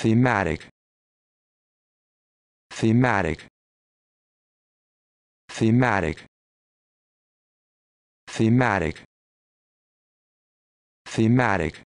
thematic thematic thematic thematic thematic